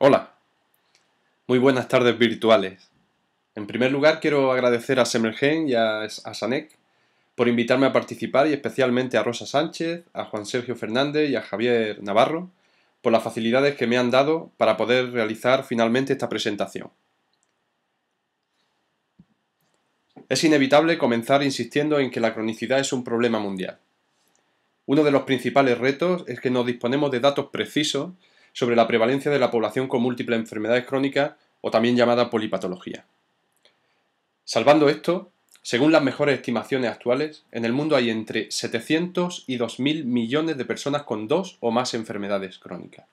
Hola. Muy buenas tardes virtuales. En primer lugar, quiero agradecer a Semergen y a, Sanec por invitarme a participar y especialmente a Rosa Sánchez, a Juan Sergio Fernández y a Javier Navarro por las facilidades que me han dado para poder realizar finalmente esta presentación. Es inevitable comenzar insistiendo en que la cronicidad es un problema mundial. Uno de los principales retos es que no disponemos de datos precisos sobre la prevalencia de la población con múltiples enfermedades crónicas o también llamada polipatología. Salvando esto, según las mejores estimaciones actuales, en el mundo hay entre 700 y 2.000 millones de personas con dos o más enfermedades crónicas.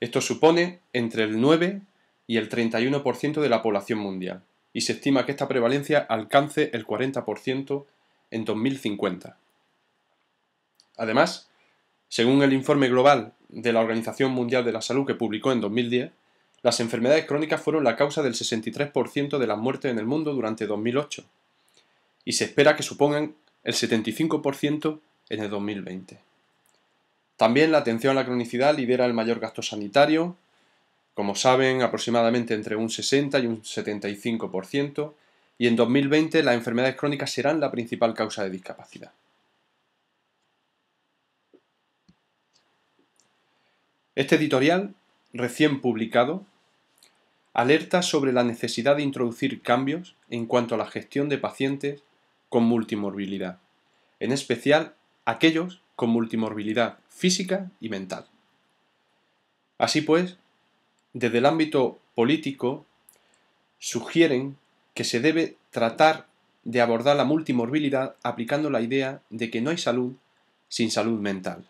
Esto supone entre el 9 y el 31% de la población mundial, y se estima que esta prevalencia alcance el 40% en 2050. Además, según el informe global de la Organización Mundial de la Salud que publicó en 2010, las enfermedades crónicas fueron la causa del 63% de las muertes en el mundo durante 2008 y se espera que supongan el 75% en el 2020. También la atención a la cronicidad lidera el mayor gasto sanitario, como saben, aproximadamente entre un 60 y un 75%, y en 2020 las enfermedades crónicas serán la principal causa de discapacidad. Este editorial, recién publicado, alerta sobre la necesidad de introducir cambios en cuanto a la gestión de pacientes con multimorbilidad, en especial aquellos con multimorbilidad física y mental. Así pues, desde el ámbito político, sugieren que se debe tratar de abordar la multimorbilidad aplicando la idea de que no hay salud sin salud mental.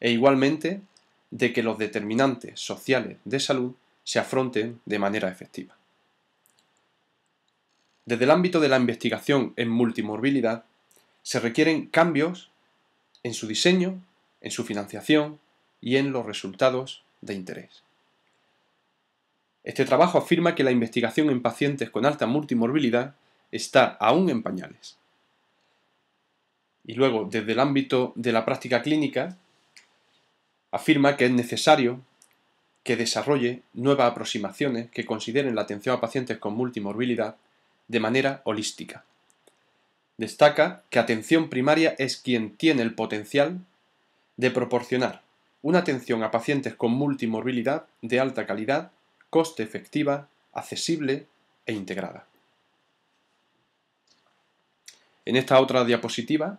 E igualmente de que los determinantes sociales de salud se afronten de manera efectiva. Desde el ámbito de la investigación en multimorbilidad, se requieren cambios en su diseño, en su financiación y en los resultados de interés. Este trabajo afirma que la investigación en pacientes con alta multimorbilidad está aún en pañales. Y luego, desde el ámbito de la práctica clínica, afirma que es necesario que desarrolle nuevas aproximaciones que consideren la atención a pacientes con multimorbilidad de manera holística. Destaca que atención primaria es quien tiene el potencial de proporcionar una atención a pacientes con multimorbilidad de alta calidad, coste efectiva, accesible e integrada. En esta otra diapositiva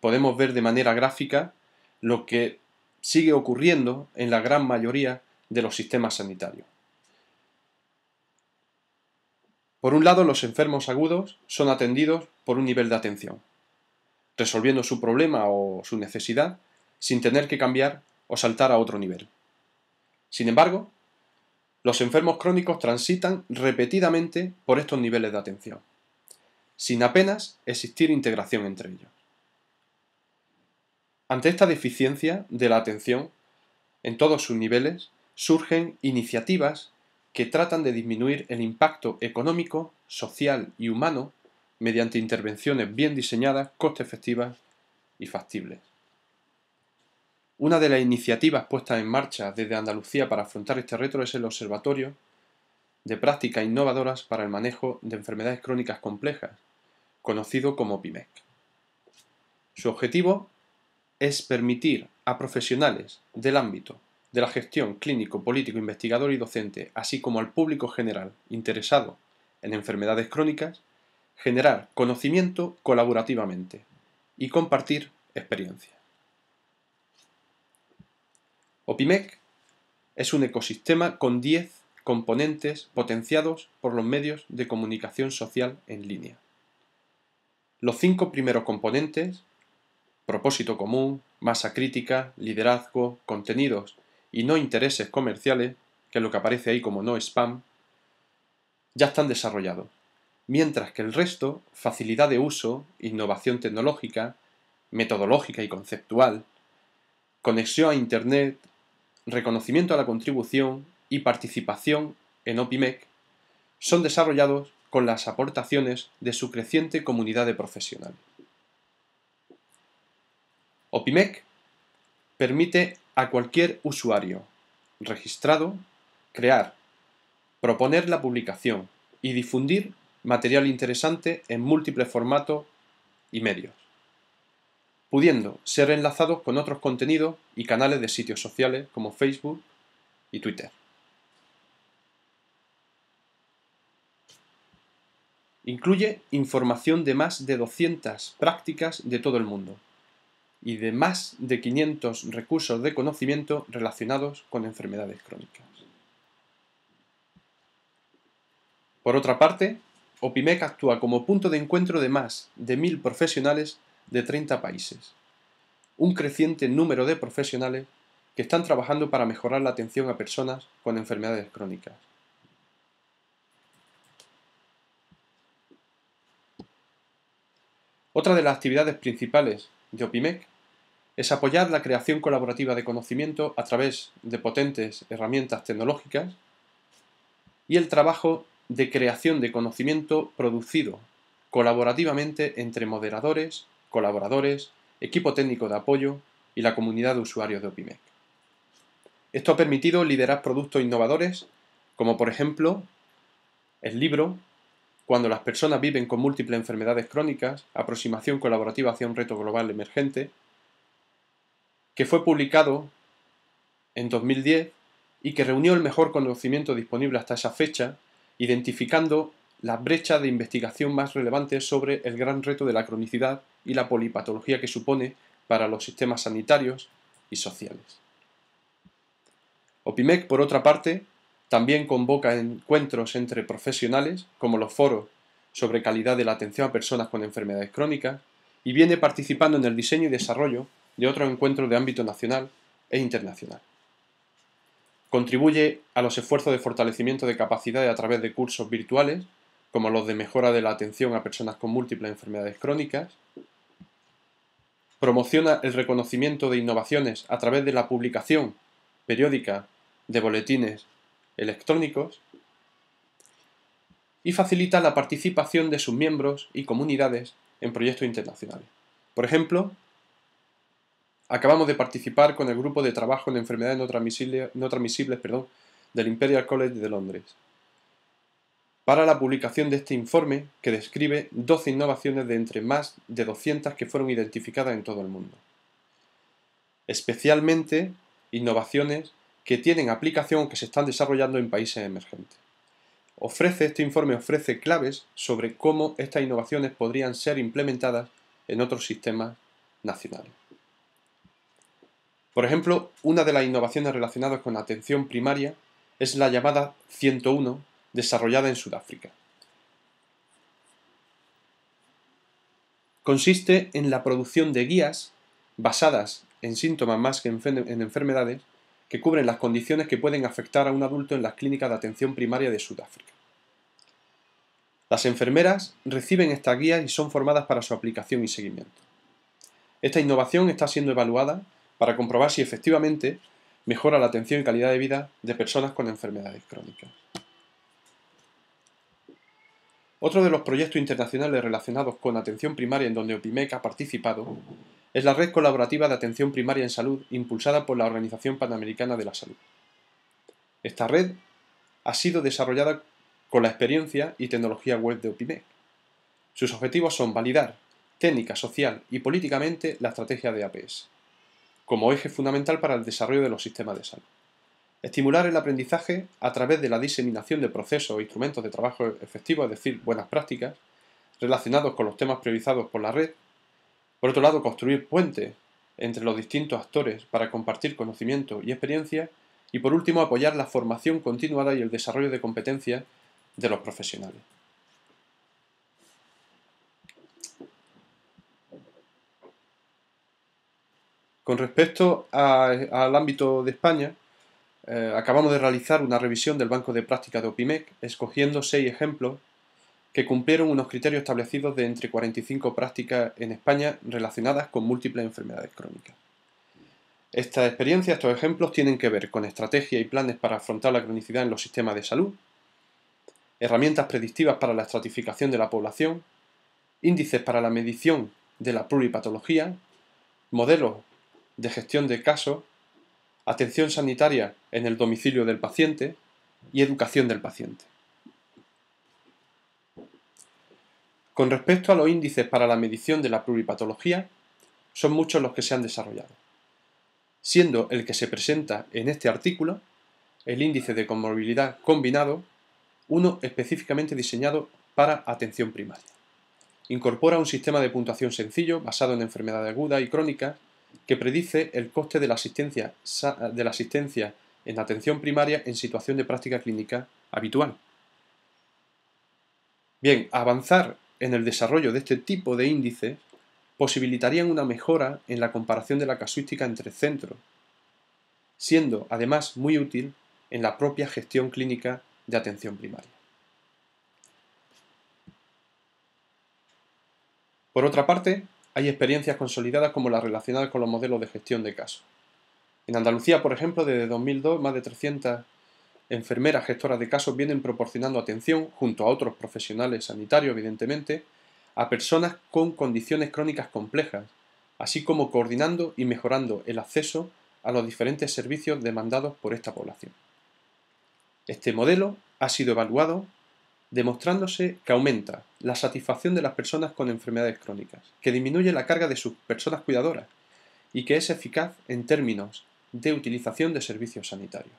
podemos ver de manera gráfica lo que sigue ocurriendo en la gran mayoría de los sistemas sanitarios. Por un lado, los enfermos agudos son atendidos por un nivel de atención, resolviendo su problema o su necesidad sin tener que cambiar o saltar a otro nivel. Sin embargo, los enfermos crónicos transitan repetidamente por estos niveles de atención, sin apenas existir integración entre ellos. Ante esta deficiencia de la atención, en todos sus niveles, surgen iniciativas que tratan de disminuir el impacto económico, social y humano mediante intervenciones bien diseñadas, coste efectivas y factibles. Una de las iniciativas puestas en marcha desde Andalucía para afrontar este reto es el Observatorio de Prácticas Innovadoras para el Manejo de Enfermedades Crónicas Complejas, conocido como PIMEC. Su objetivo es permitir a profesionales del ámbito de la gestión clínico, político, investigador y docente, así como al público general interesado en enfermedades crónicas, generar conocimiento colaborativamente y compartir experiencia. OPIMEC es un ecosistema con 10 componentes potenciados por los medios de comunicación social en línea. Los cinco primeros componentes propósito común, masa crítica, liderazgo, contenidos y no intereses comerciales, que es lo que aparece ahí como no spam, ya están desarrollados. Mientras que el resto, facilidad de uso, innovación tecnológica, metodológica y conceptual, conexión a Internet, reconocimiento a la contribución y participación en OPIMEC, son desarrollados con las aportaciones de su creciente comunidad de profesionales. OPIMEC permite a cualquier usuario registrado crear, proponer la publicación y difundir material interesante en múltiples formatos y medios, pudiendo ser enlazados con otros contenidos y canales de sitios sociales como Facebook y Twitter. Incluye información de más de 200 prácticas de todo el mundo, y de más de 500 recursos de conocimiento relacionados con enfermedades crónicas. Por otra parte, OPIMEC actúa como punto de encuentro de más de 1.000 profesionales de 30 países, un creciente número de profesionales que están trabajando para mejorar la atención a personas con enfermedades crónicas. Otra de las actividades principales de Opimec es apoyar la creación colaborativa de conocimiento a través de potentes herramientas tecnológicas y el trabajo de creación de conocimiento producido colaborativamente entre moderadores, colaboradores, equipo técnico de apoyo y la comunidad de usuarios de OPIMEC. Esto ha permitido liderar productos innovadores como por ejemplo el libro cuando las personas viven con múltiples enfermedades crónicas, aproximación colaborativa hacia un reto global emergente, que fue publicado en 2010 y que reunió el mejor conocimiento disponible hasta esa fecha, identificando las brechas de investigación más relevantes sobre el gran reto de la cronicidad y la polipatología que supone para los sistemas sanitarios y sociales. OPIMEC, por otra parte, también convoca encuentros entre profesionales, como los foros sobre calidad de la atención a personas con enfermedades crónicas, y viene participando en el diseño y desarrollo de otros encuentros de ámbito nacional e internacional. Contribuye a los esfuerzos de fortalecimiento de capacidad a través de cursos virtuales, como los de mejora de la atención a personas con múltiples enfermedades crónicas. Promociona el reconocimiento de innovaciones a través de la publicación periódica de boletines electrónicos y facilita la participación de sus miembros y comunidades en proyectos internacionales. Por ejemplo, acabamos de participar con el grupo de trabajo en enfermedades no transmisibles, del Imperial College de Londres para la publicación de este informe que describe 12 innovaciones de entre más de 200 que fueron identificadas en todo el mundo. Especialmente innovaciones que tienen aplicación que se están desarrollando en países emergentes. Ofrece, este informe ofrece claves sobre cómo estas innovaciones podrían ser implementadas en otros sistemas nacionales. Por ejemplo, una de las innovaciones relacionadas con atención primaria es la llamada 101, desarrollada en Sudáfrica. Consiste en la producción de guías basadas en síntomas más que en enfermedades que cubren las condiciones que pueden afectar a un adulto en las clínicas de atención primaria de Sudáfrica. Las enfermeras reciben esta guía y son formadas para su aplicación y seguimiento. Esta innovación está siendo evaluada para comprobar si efectivamente mejora la atención y calidad de vida de personas con enfermedades crónicas. Otro de los proyectos internacionales relacionados con atención primaria en donde OPIMEC ha participado es la Red Colaborativa de Atención Primaria en Salud impulsada por la Organización Panamericana de la Salud. Esta red ha sido desarrollada con la experiencia y tecnología web de OPIMEC. Sus objetivos son validar técnica, social y políticamente la estrategia de APS, como eje fundamental para el desarrollo de los sistemas de salud. Estimular el aprendizaje a través de la diseminación de procesos e instrumentos de trabajo efectivo, es decir, buenas prácticas, relacionados con los temas priorizados por la red. Por otro lado, construir puentes entre los distintos actores para compartir conocimiento y experiencia. Y por último, apoyar la formación continuada y el desarrollo de competencias de los profesionales. Con respecto al ámbito de España, eh, acabamos de realizar una revisión del banco de prácticas de OPIMEC, escogiendo seis ejemplos que cumplieron unos criterios establecidos de entre 45 prácticas en España relacionadas con múltiples enfermedades crónicas. Esta experiencia, estos ejemplos tienen que ver con estrategias y planes para afrontar la cronicidad en los sistemas de salud, herramientas predictivas para la estratificación de la población, índices para la medición de la pluripatología, modelos de gestión de casos atención sanitaria en el domicilio del paciente y educación del paciente. Con respecto a los índices para la medición de la pluripatología, son muchos los que se han desarrollado, siendo el que se presenta en este artículo, el índice de comorbilidad combinado, uno específicamente diseñado para atención primaria. Incorpora un sistema de puntuación sencillo basado en enfermedades agudas y crónicas que predice el coste de la asistencia, de la asistencia en atención primaria en situación de práctica clínica habitual. Bien, avanzar en el desarrollo de este tipo de índice posibilitaría una mejora en la comparación de la casuística entre centros, siendo además muy útil en la propia gestión clínica de atención primaria. Por otra parte, hay experiencias consolidadas como las relacionadas con los modelos de gestión de casos. En Andalucía, por ejemplo, desde 2002, más de 300 enfermeras gestoras de casos vienen proporcionando atención, junto a otros profesionales sanitarios, evidentemente, a personas con condiciones crónicas complejas, así como coordinando y mejorando el acceso a los diferentes servicios demandados por esta población. Este modelo ha sido evaluado demostrándose que aumenta la satisfacción de las personas con enfermedades crónicas, que disminuye la carga de sus personas cuidadoras y que es eficaz en términos de utilización de servicios sanitarios.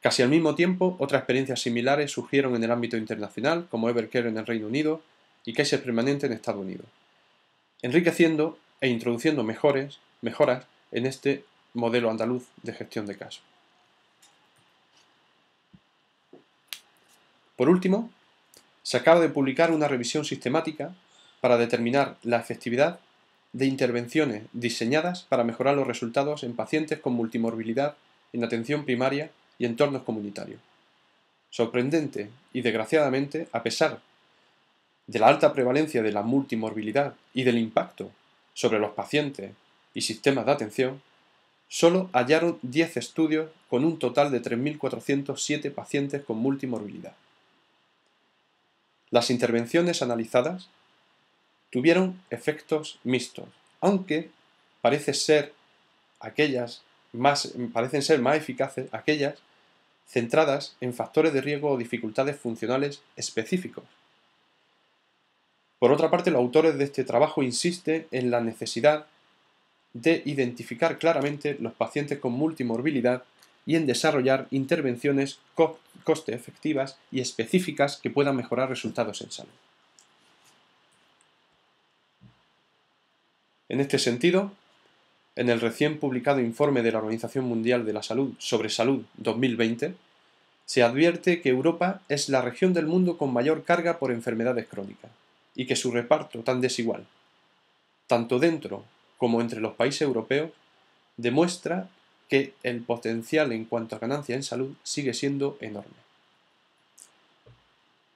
Casi al mismo tiempo, otras experiencias similares surgieron en el ámbito internacional, como Evercare en el Reino Unido y Kaiser Permanente en Estados Unidos, enriqueciendo e introduciendo mejores, mejoras en este modelo andaluz de gestión de casos. Por último, se acaba de publicar una revisión sistemática para determinar la efectividad de intervenciones diseñadas para mejorar los resultados en pacientes con multimorbilidad en atención primaria y entornos comunitarios. Sorprendente y desgraciadamente, a pesar de la alta prevalencia de la multimorbilidad y del impacto sobre los pacientes y sistemas de atención, solo hallaron 10 estudios con un total de 3.407 pacientes con multimorbilidad. Las intervenciones analizadas tuvieron efectos mixtos, aunque parece ser aquellas más, parecen ser más eficaces aquellas centradas en factores de riesgo o dificultades funcionales específicos. Por otra parte, los autores de este trabajo insisten en la necesidad de identificar claramente los pacientes con multimorbilidad y en desarrollar intervenciones coste efectivas y específicas que puedan mejorar resultados en salud. En este sentido, en el recién publicado informe de la Organización Mundial de la Salud sobre Salud 2020, se advierte que Europa es la región del mundo con mayor carga por enfermedades crónicas y que su reparto tan desigual, tanto dentro como entre los países europeos, demuestra que el potencial en cuanto a ganancia en salud sigue siendo enorme.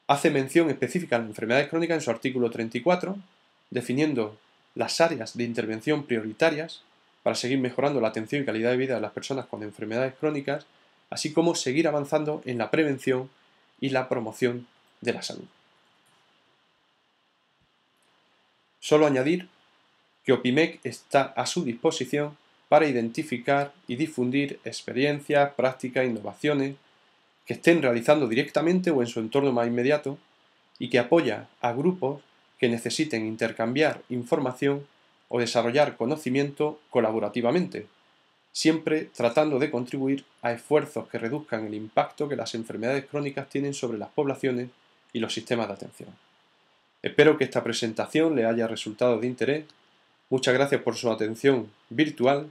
Hace mención específica a las enfermedades crónicas en su artículo 34, definiendo las áreas de intervención prioritarias para seguir mejorando la atención y calidad de vida de las personas con enfermedades crónicas, así como seguir avanzando en la prevención y la promoción de la salud. Solo añadir que OPIMEC está a su disposición para identificar y difundir experiencias, prácticas, innovaciones que estén realizando directamente o en su entorno más inmediato y que apoya a grupos que necesiten intercambiar información o desarrollar conocimiento colaborativamente, siempre tratando de contribuir a esfuerzos que reduzcan el impacto que las enfermedades crónicas tienen sobre las poblaciones y los sistemas de atención. Espero que esta presentación le haya resultado de interés. Muchas gracias por su atención virtual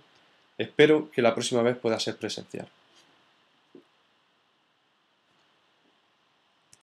Espero que la próxima vez pueda ser presencial.